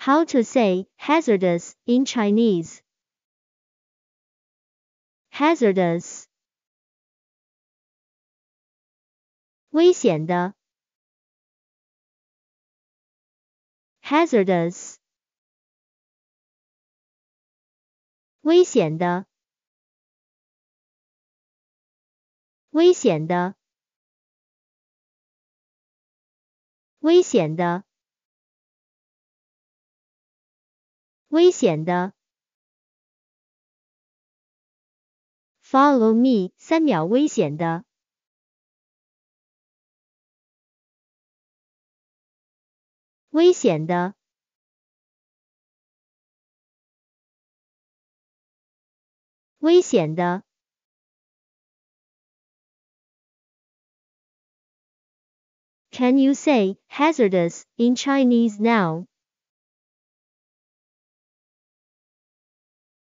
How to say hazardous in Chinese. Hazardous. 危险的。Hazardous. 危险的。危险的。危险的。危险的。Follow me，三秒危险的。危险的。危险的。Can you say hazardous in Chinese now?